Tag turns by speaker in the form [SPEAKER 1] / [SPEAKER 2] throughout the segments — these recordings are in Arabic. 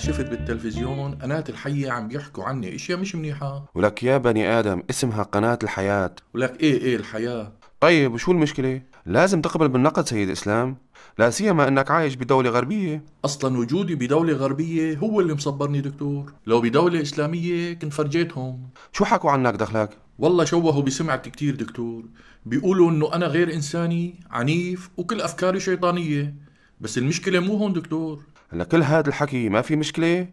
[SPEAKER 1] شفت بالتلفزيون قناة الحية عم بيحكوا عني اشياء مش منيحة
[SPEAKER 2] ولك يا بني آدم اسمها قناة الحياة
[SPEAKER 1] ولك ايه ايه الحياة طيب
[SPEAKER 2] وشو المشكلة؟ لازم تقبل بالنقد سيد إسلام لا سيما أنك عايش بدولة غربية
[SPEAKER 1] أصلا وجودي بدولة غربية هو اللي مصبرني دكتور لو بدولة إسلامية كنت فرجيتهم شو حكوا عنك دخلك؟ والله شوهوا بسمعتي كتير دكتور بيقولوا انه انا غير انساني عنيف وكل افكاري شيطانيه بس المشكله مو هون دكتور هلا كل هذا الحكي ما في مشكله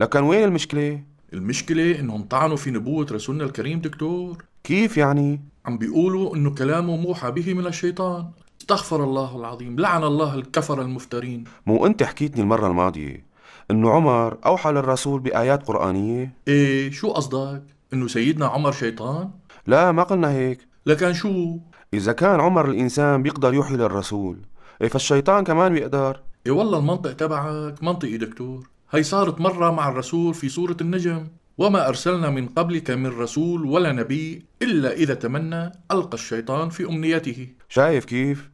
[SPEAKER 1] لكن وين المشكله المشكله انهم طعنوا في نبوه رسولنا الكريم دكتور كيف يعني عم بيقولوا انه كلامه موحى به من الشيطان استغفر الله العظيم لعن الله الكفر المفترين
[SPEAKER 2] مو انت حكيتني المره الماضيه انه عمر اوحى للرسول بايات قرانيه ايه
[SPEAKER 1] شو قصدك انه سيدنا عمر شيطان
[SPEAKER 2] لا ما قلنا هيك لكن شو اذا كان عمر الانسان بيقدر يوحي للرسول إيه فالشيطان كمان بيقدر إيه والله
[SPEAKER 1] المنطق تبعك منطقي دكتور هي صارت مرة مع الرسول في سورة النجم وما أرسلنا من قبلك من رسول ولا نبي إلا إذا تمنى ألقى الشيطان في أمنيته شايف كيف؟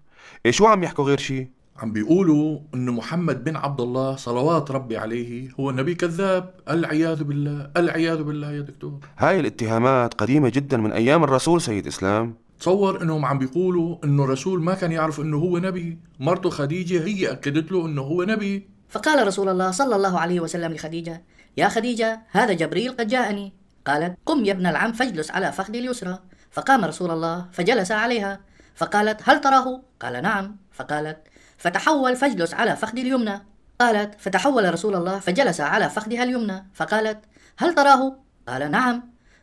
[SPEAKER 1] إيه شو عم يحكوا غير شيء؟ عم بيقولوا انه محمد بن عبد الله صلوات ربي عليه هو نبي كذاب العياذ بالله العياذ بالله يا دكتور
[SPEAKER 2] هاي الاتهامات قديمة جدا من أيام الرسول سيد إسلام
[SPEAKER 1] تصور انهم عم بيقولوا انه الرسول ما كان يعرف انه هو نبي مرته خديجه هي اكدت له انه هو نبي
[SPEAKER 3] فقال رسول الله صلى الله عليه وسلم لخديجه يا خديجه هذا جبريل قد جاءني قالت قم يا ابن العم فاجلس على فخذي اليسرى فقام رسول الله فجلس عليها فقالت هل تراه قال نعم فقالت فتحول فاجلس على فخذي اليمنى قالت فتحول رسول الله فجلس على فخذها اليمنى فقالت هل تراه قال نعم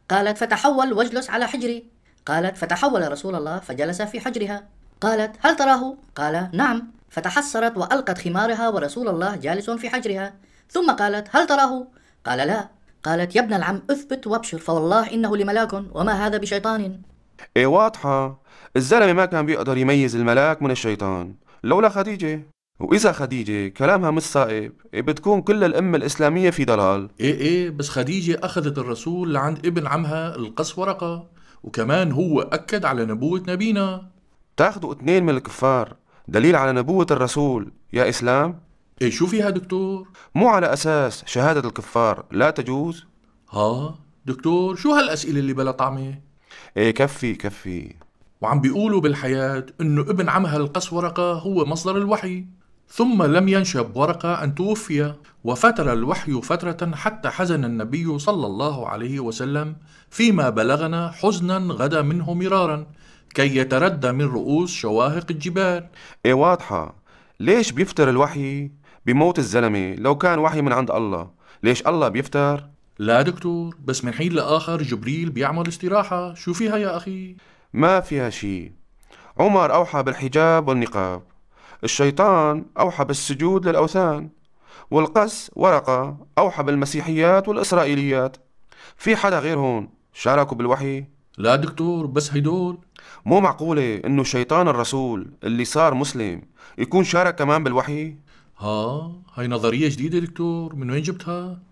[SPEAKER 3] قالت فتحول واجلس على حجري قالت فتحول رسول الله فجلس في حجرها قالت هل تراه قال نعم فتحسرت وألقت خمارها ورسول الله جالس في حجرها ثم قالت هل تراه قال لا قالت يا ابن العم اثبت وابشر فوالله إنه لملاك وما هذا بشيطان
[SPEAKER 2] ايه واضحة الزلمة ما كان بيقدر يميز الملاك من الشيطان لولا خديجة وإذا خديجة كلامها مش
[SPEAKER 1] صائب إيه بتكون كل الأمة الإسلامية في ضلال إيه إيه بس خديجة أخذت الرسول لعند ابن عمها القص ورقة وكمان هو أكد على نبوة نبينا
[SPEAKER 2] تاخدوا اثنين من الكفار دليل على نبوة الرسول يا إسلام إيه شو فيها دكتور؟ مو على أساس شهادة الكفار لا تجوز ها
[SPEAKER 1] دكتور شو هالأسئلة اللي بلا طعمة؟
[SPEAKER 2] إيه كفي كفي
[SPEAKER 1] وعم بيقولوا بالحياة إنه ابن عمها ورقة هو مصدر الوحي ثم لم ينشب ورقة أن توفي وفتر الوحي فترة حتى حزن النبي صلى الله عليه وسلم فيما بلغنا حزنا غدا منه مرارا كي يتردى من رؤوس شواهق الجبال ايه واضحة ليش بيفتر الوحي
[SPEAKER 2] بموت الزلمة لو كان وحي من عند الله ليش الله بيفتر لا دكتور بس من
[SPEAKER 1] حين لآخر جبريل بيعمل استراحة شو فيها يا أخي
[SPEAKER 2] ما فيها شيء عمر أوحى بالحجاب والنقاب الشيطان أوحى بالسجود للأوثان والقس ورقة أوحى بالمسيحيات والإسرائيليات في حدا غير هون شاركوا بالوحي لا دكتور بس هيدول مو معقولة إنه شيطان الرسول اللي صار مسلم يكون شارك كمان بالوحي ها
[SPEAKER 1] هاي نظرية جديدة دكتور من وين جبتها؟